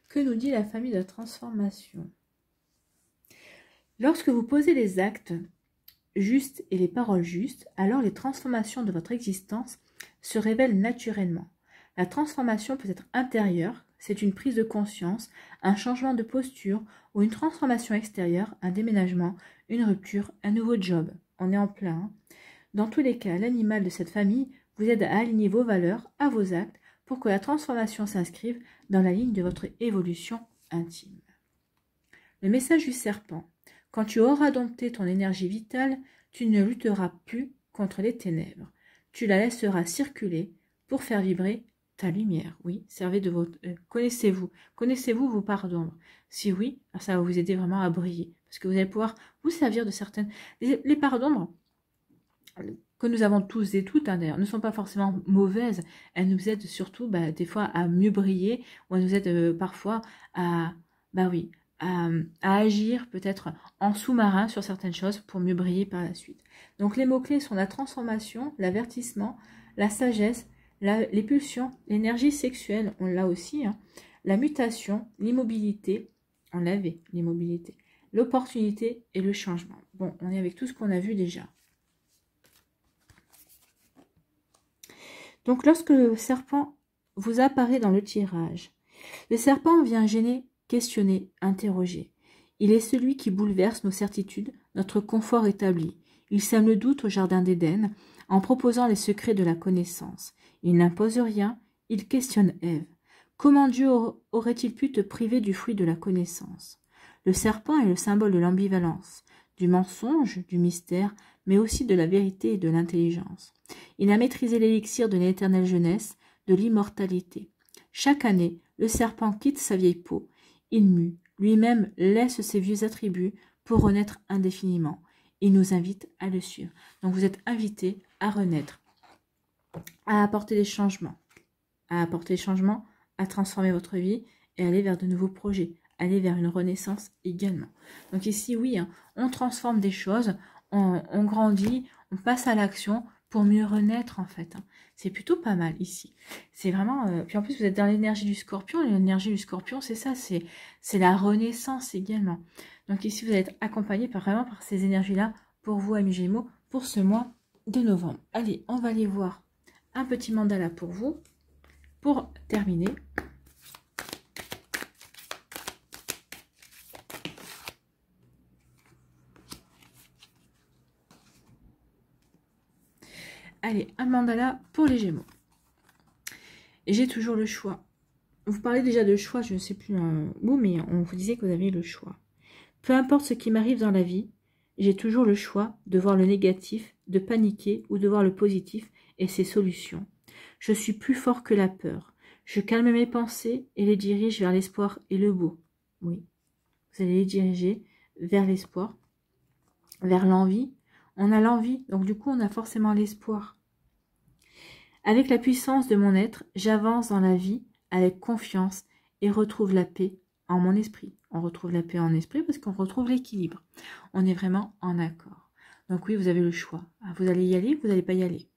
Que nous dit la famille de transformation Lorsque vous posez les actes justes et les paroles justes, alors les transformations de votre existence se révèlent naturellement. La transformation peut être intérieure, c'est une prise de conscience, un changement de posture ou une transformation extérieure, un déménagement, une rupture, un nouveau job. On est en plein. Hein Dans tous les cas, l'animal de cette famille vous aide à aligner vos valeurs à vos actes pour que la transformation s'inscrive dans la ligne de votre évolution intime. Le message du serpent. Quand tu auras dompté ton énergie vitale, tu ne lutteras plus contre les ténèbres. Tu la laisseras circuler pour faire vibrer ta lumière. Oui, servez de votre... Euh, connaissez-vous. Connaissez-vous vos parts d'ombre. Si oui, ça va vous aider vraiment à briller. Parce que vous allez pouvoir vous servir de certaines... Les, les parts d'ombre, que nous avons tous et toutes, hein, d'ailleurs, ne sont pas forcément mauvaises. Elles nous aident surtout, bah, des fois, à mieux briller, ou elles nous aident euh, parfois à, bah oui, à, agir peut-être en sous-marin sur certaines choses pour mieux briller par la suite. Donc les mots-clés sont la transformation, l'avertissement, la sagesse, les pulsions, l'énergie sexuelle, on l'a aussi, hein, la mutation, l'immobilité, on l'avait, l'immobilité, l'opportunité et le changement. Bon, on est avec tout ce qu'on a vu déjà. Donc lorsque le serpent vous apparaît dans le tirage, le serpent vient gêner, questionner, interroger. Il est celui qui bouleverse nos certitudes, notre confort établi. Il sème le doute au jardin d'Éden en proposant les secrets de la connaissance. Il n'impose rien, il questionne Ève. Comment Dieu aurait-il pu te priver du fruit de la connaissance Le serpent est le symbole de l'ambivalence, du mensonge, du mystère, mais aussi de la vérité et de l'intelligence. Il a maîtrisé l'élixir de l'éternelle jeunesse, de l'immortalité. Chaque année, le serpent quitte sa vieille peau. Il mue, lui-même laisse ses vieux attributs pour renaître indéfiniment. Il nous invite à le suivre. Donc vous êtes invités à renaître, à apporter des changements, à apporter des changements, à transformer votre vie et aller vers de nouveaux projets, aller vers une renaissance également. Donc ici, oui, hein, on transforme des choses, on, grandit, on passe à l'action pour mieux renaître en fait. Hein. C'est plutôt pas mal ici. C'est vraiment. Euh, puis en plus, vous êtes dans l'énergie du scorpion. L'énergie du scorpion, c'est ça, c'est, la renaissance également. Donc ici, vous allez être accompagné par, vraiment par ces énergies-là pour vous, amis Gémeaux, pour ce mois de novembre. Allez, on va aller voir un petit mandala pour vous pour terminer. Allez, un mandala pour les Gémeaux. Et j'ai toujours le choix. Vous parlez déjà de choix, je ne sais plus où, mais on vous disait que vous aviez le choix. Peu importe ce qui m'arrive dans la vie, j'ai toujours le choix de voir le négatif, de paniquer ou de voir le positif et ses solutions. Je suis plus fort que la peur. Je calme mes pensées et les dirige vers l'espoir et le beau. Oui, vous allez les diriger vers l'espoir, vers l'envie, on a l'envie, donc du coup on a forcément l'espoir. Avec la puissance de mon être, j'avance dans la vie avec confiance et retrouve la paix en mon esprit. On retrouve la paix en esprit parce qu'on retrouve l'équilibre. On est vraiment en accord. Donc oui, vous avez le choix. Ah, vous allez y aller, vous n'allez pas y aller.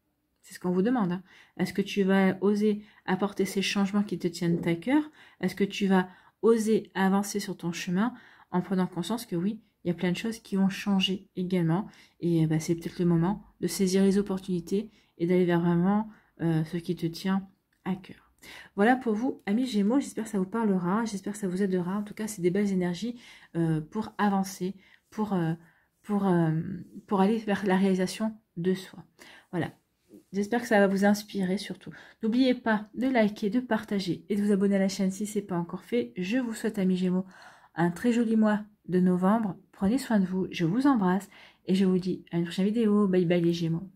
C'est ce qu'on vous demande. Hein. Est-ce que tu vas oser apporter ces changements qui te tiennent à cœur Est-ce que tu vas oser avancer sur ton chemin en prenant conscience que oui, il y a plein de choses qui ont changé également. Et euh, bah, c'est peut-être le moment de saisir les opportunités et d'aller vers vraiment euh, ce qui te tient à cœur. Voilà pour vous, amis Gémeaux. J'espère que ça vous parlera. J'espère que ça vous aidera. En tout cas, c'est des belles énergies euh, pour avancer, pour, pour, pour aller vers la réalisation de soi. Voilà. J'espère que ça va vous inspirer surtout. N'oubliez pas de liker, de partager et de vous abonner à la chaîne si ce n'est pas encore fait. Je vous souhaite, amis Gémeaux, un très joli mois de novembre. Prenez soin de vous. Je vous embrasse et je vous dis à une prochaine vidéo. Bye bye les Gémeaux.